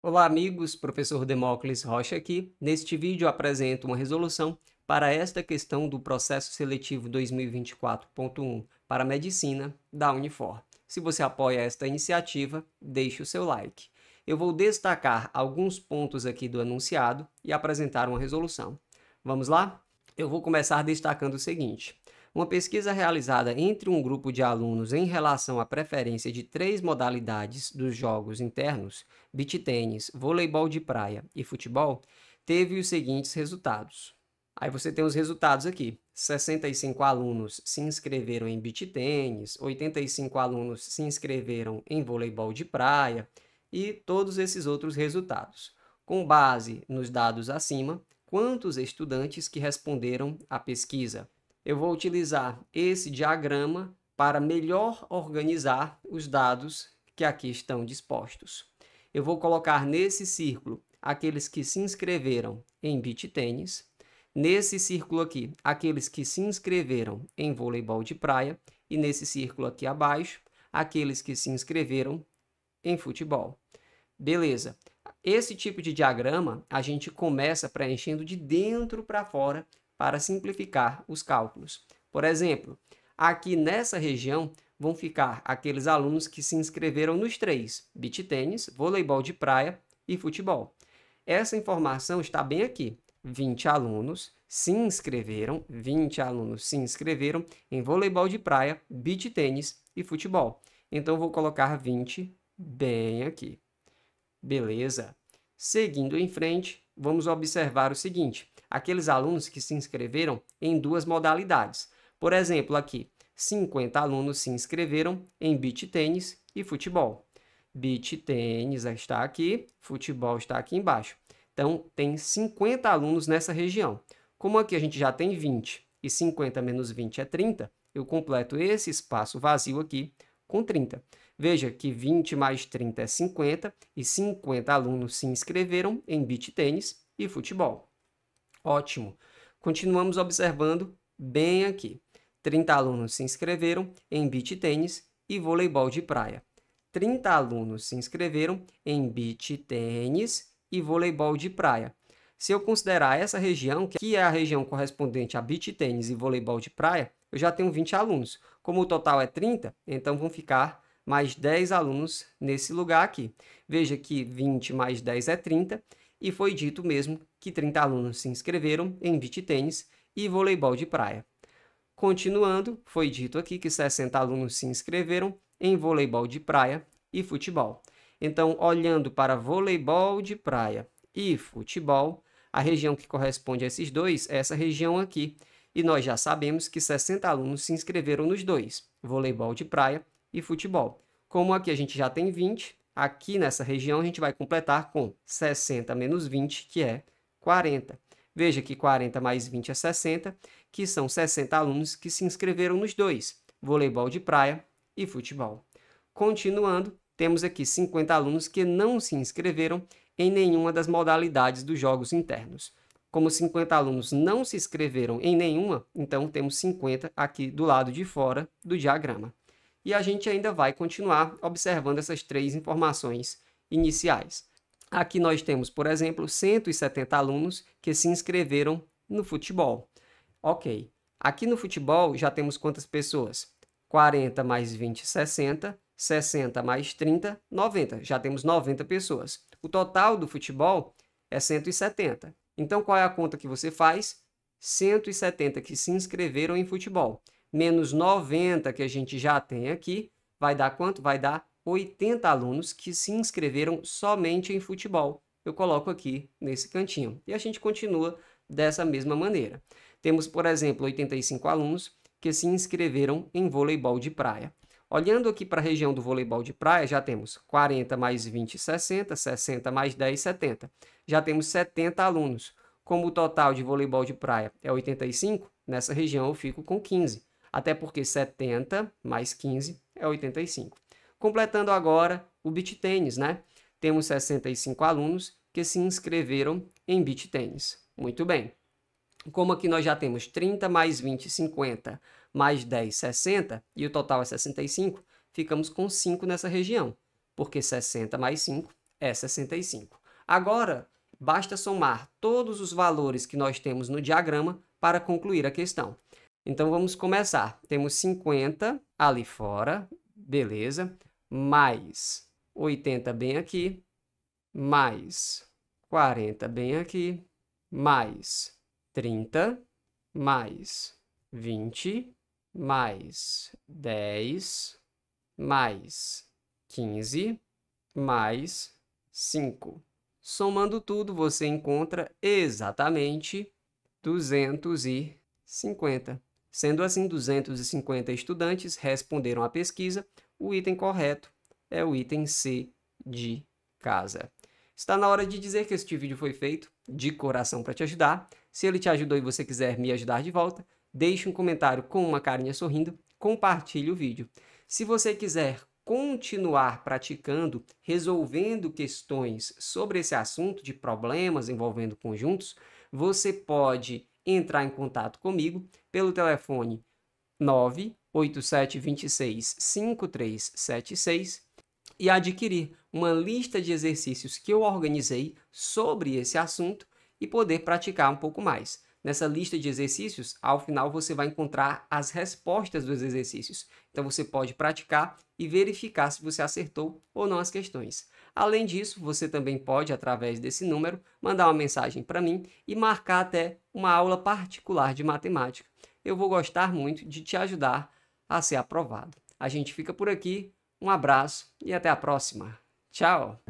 Olá, amigos. Professor Demócles Rocha aqui. Neste vídeo apresento uma resolução para esta questão do processo seletivo 2024.1 para medicina da Unifor. Se você apoia esta iniciativa, deixe o seu like. Eu vou destacar alguns pontos aqui do anunciado e apresentar uma resolução. Vamos lá? Eu vou começar destacando o seguinte: uma pesquisa realizada entre um grupo de alunos em relação à preferência de três modalidades dos jogos internos, beach tênis, voleibol de praia e futebol, teve os seguintes resultados. Aí você tem os resultados aqui. 65 alunos se inscreveram em beach tênis, 85 alunos se inscreveram em voleibol de praia e todos esses outros resultados. Com base nos dados acima, quantos estudantes que responderam à pesquisa? eu vou utilizar esse diagrama para melhor organizar os dados que aqui estão dispostos. Eu vou colocar nesse círculo aqueles que se inscreveram em beach tênis, nesse círculo aqui aqueles que se inscreveram em voleibol de praia e nesse círculo aqui abaixo aqueles que se inscreveram em futebol. Beleza. Esse tipo de diagrama a gente começa preenchendo de dentro para fora para simplificar os cálculos. Por exemplo, aqui nessa região vão ficar aqueles alunos que se inscreveram nos três: beach tênis, voleibol de praia e futebol. Essa informação está bem aqui. 20 alunos se inscreveram, 20 alunos se inscreveram em voleibol de praia, beach tênis e futebol. Então vou colocar 20 bem aqui. Beleza? Seguindo em frente, vamos observar o seguinte: aqueles alunos que se inscreveram em duas modalidades. Por exemplo, aqui, 50 alunos se inscreveram em beach tênis e futebol. Beach tênis está aqui, futebol está aqui embaixo. Então, tem 50 alunos nessa região. Como aqui a gente já tem 20 e 50 menos 20 é 30, eu completo esse espaço vazio aqui com 30. Veja que 20 mais 30 é 50 e 50 alunos se inscreveram em beach tênis e futebol. Ótimo. Continuamos observando bem aqui. 30 alunos se inscreveram em beach tênis e voleibol de praia. 30 alunos se inscreveram em beach tênis e voleibol de praia. Se eu considerar essa região, que é a região correspondente a beach tênis e voleibol de praia, eu já tenho 20 alunos. Como o total é 30, então vão ficar mais 10 alunos nesse lugar aqui. Veja que 20 mais 10 é 30 e foi dito mesmo que 30 alunos se inscreveram em beach tênis e voleibol de praia. Continuando, foi dito aqui que 60 alunos se inscreveram em voleibol de praia e futebol. Então, olhando para voleibol de praia e futebol, a região que corresponde a esses dois é essa região aqui. E nós já sabemos que 60 alunos se inscreveram nos dois, voleibol de praia e futebol. Como aqui a gente já tem 20, Aqui nessa região, a gente vai completar com 60 menos 20, que é 40. Veja que 40 mais 20 é 60, que são 60 alunos que se inscreveram nos dois, voleibol de praia e futebol. Continuando, temos aqui 50 alunos que não se inscreveram em nenhuma das modalidades dos jogos internos. Como 50 alunos não se inscreveram em nenhuma, então temos 50 aqui do lado de fora do diagrama e a gente ainda vai continuar observando essas três informações iniciais. Aqui nós temos, por exemplo, 170 alunos que se inscreveram no futebol. Ok, aqui no futebol já temos quantas pessoas? 40 mais 20, 60, 60 mais 30, 90. Já temos 90 pessoas. O total do futebol é 170. Então, qual é a conta que você faz? 170 que se inscreveram em futebol menos 90 que a gente já tem aqui, vai dar quanto? Vai dar 80 alunos que se inscreveram somente em futebol. Eu coloco aqui nesse cantinho. E a gente continua dessa mesma maneira. Temos, por exemplo, 85 alunos que se inscreveram em voleibol de praia. Olhando aqui para a região do voleibol de praia, já temos 40 mais 20, 60, 60 mais 10, 70. Já temos 70 alunos. Como o total de voleibol de praia é 85, nessa região eu fico com 15 até porque 70 mais 15 é 85. Completando agora o beach tênis, né? Temos 65 alunos que se inscreveram em beach tênis. Muito bem. Como aqui nós já temos 30 mais 20, 50, mais 10, 60, e o total é 65, ficamos com 5 nessa região, porque 60 mais 5 é 65. Agora, basta somar todos os valores que nós temos no diagrama para concluir a questão. Então vamos começar. Temos 50 ali fora, beleza, mais 80 bem aqui, mais 40 bem aqui, mais 30, mais 20, mais 10, mais 15, mais 5. Somando tudo, você encontra exatamente 250. Sendo assim, 250 estudantes responderam à pesquisa. O item correto é o item C de casa. Está na hora de dizer que este vídeo foi feito de coração para te ajudar. Se ele te ajudou e você quiser me ajudar de volta, deixe um comentário com uma carinha sorrindo, compartilhe o vídeo. Se você quiser continuar praticando, resolvendo questões sobre esse assunto de problemas envolvendo conjuntos, você pode entrar em contato comigo pelo telefone 98726 5376 e adquirir uma lista de exercícios que eu organizei sobre esse assunto e poder praticar um pouco mais. Nessa lista de exercícios, ao final você vai encontrar as respostas dos exercícios. Então você pode praticar e verificar se você acertou ou não as questões. Além disso, você também pode, através desse número, mandar uma mensagem para mim e marcar até uma aula particular de matemática. Eu vou gostar muito de te ajudar a ser aprovado. A gente fica por aqui, um abraço e até a próxima. Tchau!